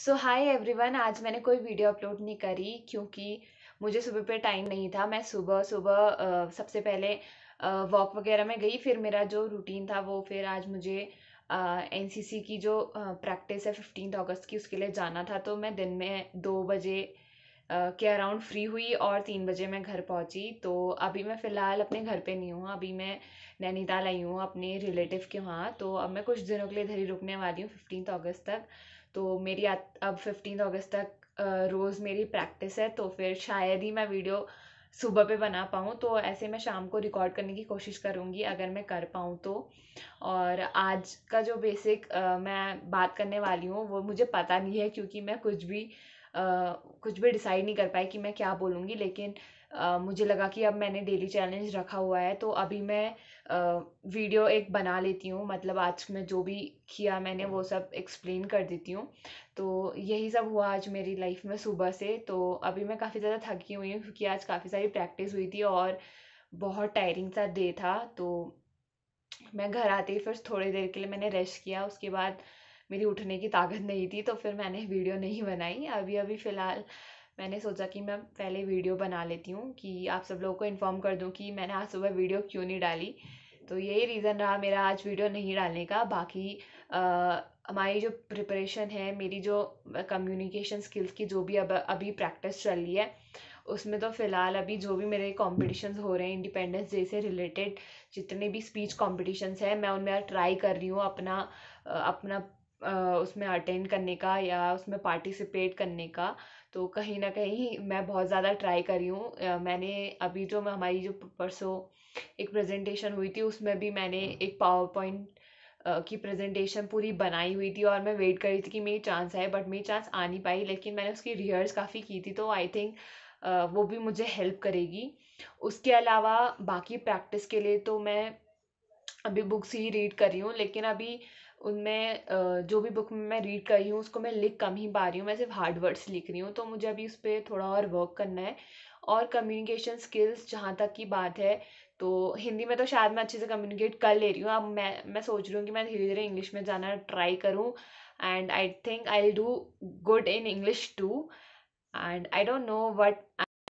सो hi everyone आज मैंने कोई वीडियो अपलोड नहीं करी क्योंकि मुझे सुबह पे टाइम नहीं था मैं सुबह सुबह सबसे पहले वॉक वगैरह में गई फिर मेरा जो रूटीन था वो फिर आज मुझे एन की जो प्रैक्टिस है फिफ्टीन अगस्त की उसके लिए जाना था तो मैं दिन में दो बजे के अराउंड फ्री हुई और तीन बजे मैं घर पहुंची तो अभी मैं फ़िलहाल अपने घर पे नहीं हूँ अभी मैं नैनीताल आई हूँ अपने रिलेटिव के वहाँ तो अब मैं कुछ दिनों के लिए इधर ही रुकने वाली हूँ फिफ्टीन अगस्त तक तो मेरी अब फिफ्टीन अगस्त तक रोज़ मेरी प्रैक्टिस है तो फिर शायद ही मैं वीडियो सुबह पे बना पाऊँ तो ऐसे मैं शाम को रिकॉर्ड करने की कोशिश करूँगी अगर मैं कर पाऊँ तो और आज का जो बेसिक मैं बात करने वाली हूँ वो मुझे पता नहीं है क्योंकि मैं कुछ भी कुछ भी डिसाइड नहीं कर पाई कि मैं क्या बोलूँगी लेकिन मुझे लगा कि अब मैंने डेली चैलेंज रखा हुआ है तो अभी मैं वीडियो एक बना लेती हूँ मतलब आज मैं जो भी किया मैंने वो सब एक्सप्लेन कर देती हूँ तो यही सब हुआ आज मेरी लाइफ में सुबह से तो अभी मैं काफ़ी ज़्यादा थकी हुई हूँ क्योंकि आज काफ़ी सारी प्रैक्टिस हुई थी और बहुत टायरिंग सा डे था तो मैं घर आती फिर थोड़ी देर के लिए मैंने रेस्ट किया उसके बाद मेरी उठने की ताकत नहीं थी तो फिर मैंने वीडियो नहीं बनाई अभी अभी फ़िलहाल मैंने सोचा कि मैं पहले वीडियो बना लेती हूँ कि आप सब लोगों को इन्फॉर्म कर दूँ कि मैंने आज सुबह वीडियो क्यों नहीं डाली तो यही रीज़न रहा मेरा आज वीडियो नहीं डालने का बाकी हमारी जो प्रिपरेशन है मेरी जो कम्युनिकेशन स्किल्स की जो भी अब अभी प्रैक्टिस चल रही है उसमें तो फ़िलहाल अभी जो भी मेरे कॉम्पिटिशन्स हो रहे हैं इंडिपेंडेंस डे से रिलेटेड जितने भी स्पीच कॉम्पिटिशन्स हैं मैं उनमें ट्राई कर रही हूँ अपना अपना उसमें अटेंड करने का या उसमें पार्टिसिपेट करने का तो कहीं ना कहीं मैं बहुत ज़्यादा ट्राई करी हूँ मैंने अभी जो मैं हमारी जो परसों एक प्रेजेंटेशन हुई थी उसमें भी मैंने एक पावर पॉइंट की प्रेजेंटेशन पूरी बनाई हुई थी और मैं वेट कर रही थी कि मेरी चांस आए बट मेरी चांस आ नहीं पाई लेकिन मैंने उसकी रिहर्स काफ़ी की थी तो आई थिंक वो भी मुझे हेल्प करेगी उसके अलावा बाकी प्रैक्टिस के लिए तो मैं अभी बुक्स ही रीड कर रही हूँ लेकिन अभी उनमें जो भी बुक मैं रीड कर रही हूँ उसको मैं लिख कम ही पा रही हूँ मैं सिर्फ हार्ड वर्ड्स लिख रही हूँ तो मुझे अभी उस पर थोड़ा और वर्क करना है और कम्युनिकेशन स्किल्स जहाँ तक की बात है तो हिंदी में तो शायद मैं अच्छे से कम्युनिकेट कर ले रही हूँ अब मैं मैं सोच रही हूँ कि मैं धीरे धीरे इंग्लिश में जाना ट्राई करूँ and I think I do good in English too and I don't know what